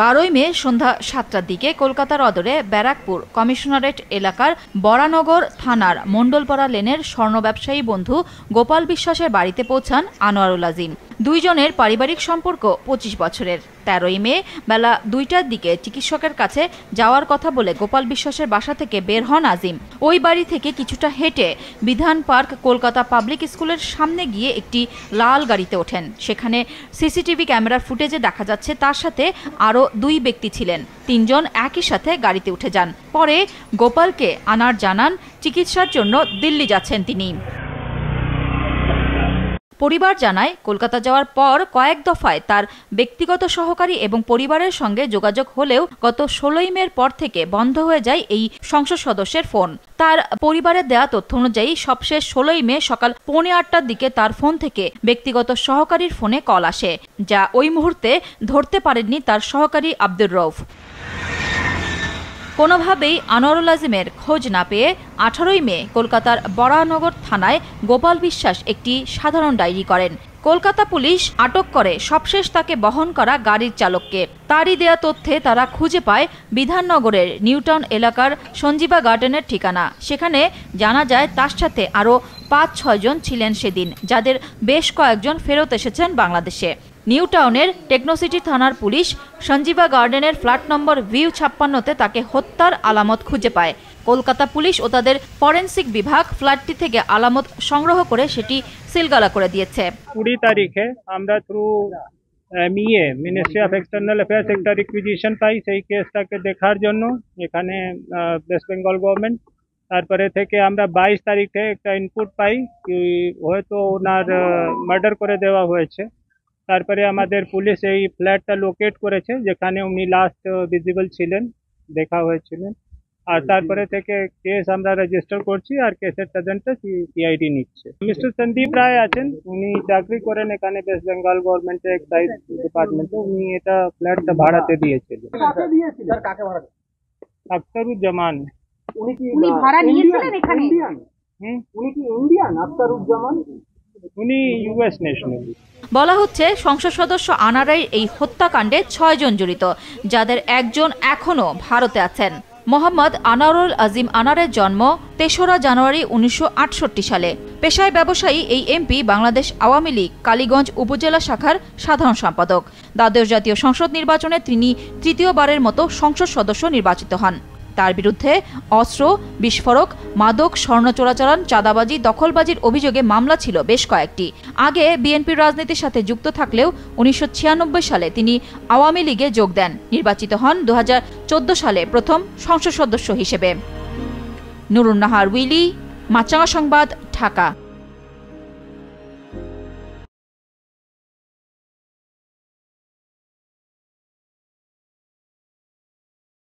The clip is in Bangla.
বারোই মে সন্ধ্যা সাতটার দিকে কলকাতার অদরে ব্যারাকপুর কমিশনারেট এলাকার বরানগর থানার মণ্ডলপাড়া লেনের স্বর্ণ ব্যবসায়ী বন্ধু গোপাল বিশ্বাসের বাড়িতে পৌঁছান আনোয়ারুল আজিম দুইজনের পারিবারিক সম্পর্ক পঁচিশ বছরের তেরোই মে বেলা দুইটার দিকে চিকিৎসকের কাছে যাওয়ার কথা বলে গোপাল বিশ্বাসের বাসা থেকে বের হন আজিম ওই বাড়ি থেকে কিছুটা হেঁটে বিধান পার্ক কলকাতা পাবলিক স্কুলের সামনে গিয়ে একটি লাল গাড়িতে ওঠেন সেখানে সিসিটিভি ক্যামেরার ফুটেজে দেখা যাচ্ছে তার সাথে আরও দুই ব্যক্তি ছিলেন তিনজন একই সাথে গাড়িতে উঠে যান পরে গোপালকে আনার জানান চিকিৎসার জন্য দিল্লি যাচ্ছেন তিনি পরিবার জানায় কলকাতা যাওয়ার পর কয়েক দফায় তার ব্যক্তিগত সহকারী এবং পরিবারের সঙ্গে যোগাযোগ হলেও গত ষোলোই মের পর থেকে বন্ধ হয়ে যায় এই সংসদ সদস্যের ফোন তার পরিবারের দেয়া তথ্য অনুযায়ী সবশেষ ষোলোই মে সকাল পৌনে আটটার দিকে তার ফোন থেকে ব্যক্তিগত সহকারীর ফোনে কল আসে যা ওই মুহূর্তে ধরতে পারেননি তার সহকারী আব্দুর রৌফ কোনোভাবেই আনোয়ারুল আজিমের খোঁজ না পেয়ে আঠারোই মে কলকাতার বরানগর থানায় গোপাল বিশ্বাস একটি সাধারণ ডায়েরি করেন কলকাতা পুলিশ আটক করে সবশেষ তাকে বহন করা গাড়ির চালককে তারই দেয়া তথ্যে তারা খুঁজে পায় বিধাননগরের নিউটাউন এলাকার সঞ্জীবা গার্ডেনের ঠিকানা সেখানে জানা যায় তার সাথে আরও পাঁচ ছয়জন ছিলেন সেদিন যাদের বেশ কয়েকজন ফেরত এসেছেন বাংলাদেশে নিউটাউনের টেকনোসিটি থানার পুলিশ সঞ্জীবা গার্ডেনের ফ্ল্যাট নম্বর ভিউ ছাপ্পান্নতে তাকে হত্যার আলামত খুঁজে পায় কলকাতা পুলিশ ও তাদের ফরেন্সিক বিভাগ ফ্ল্যাটটি থেকে আলামত সংগ্রহ করে সেটি সিলগালা করে দিয়েছে কুড়ি তারিখে আমরা through MEA ministry of external affairs একটা রিকুইজিশন পাই সেই কেসটাকে দেখার জন্য এখানে ওয়েস্ট বেঙ্গল গভর্নমেন্ট তারপরে থেকে আমরা বাইশ তারিখে একটা ইনপুট পাই কি হয়তো ওনার মার্ডার করে দেওয়া হয়েছে তারপরে আমাদের পুলিশ এই ফ্ল্যাটটা লোকেট করেছে যেখানে উনি লাস্ট ভিজিবল ছিলেন দেখা হয়েছিলেন আর তারপরে থেকে কেস আমরা রেজিস্টার করছি আর কেসের তদন্ত সিআইডি নিচ্ছে মিস্টার সন্দীপ রায় আছেন উনি চাকরি করেন এখানে ওয়েস্ট বেঙ্গল গভর্নমেন্টের এক্সাইজ ডিপার্টমেন্টে উনি এটা ফ্ল্যাটটা ভাড়াতে দিয়েছিল আখতারুজ্জামান উনি উনি ভাড়া নিয়েছিলেন এখানে উনি কি ইন্ডিয়ান আখতারুজ্জামান উনি ইউএস ন্যাশনাল বলা হচ্ছে সংসদ সদস্য আনারাই এই হত্যাকাণ্ডে ছয়জন জড়িত যাদের একজন এখনো ভারতে আছেন মোহাম্মদ আনারুল আজিম আনারের জন্ম তেসরা জানুয়ারি উনিশশো সালে পেশায় ব্যবসায়ী এই এমপি বাংলাদেশ আওয়ামী লীগ কালীগঞ্জ উপজেলা শাখার সাধারণ সম্পাদক দ্বাদশ জাতীয় সংসদ নির্বাচনে তিনি তৃতীয়বারের মতো সংসদ সদস্য নির্বাচিত হন তার বিরুদ্ধে অস্ত্র বিস্ফোরক মাদক স্বর্ণ চোরাচালান চাঁদাবাজি দখলবাজির অভিযোগে মামলা ছিল বেশ কয়েকটি আগে বিএনপির রাজনীতির সাথে যুক্ত থাকলেও উনিশশো সালে তিনি আওয়ামী লীগে যোগ দেন নির্বাচিত হন দু সালে প্রথম সংসদ সদস্য হিসেবে নুরুন্নাহার উইলি মাচাঙা সংবাদ ঢাকা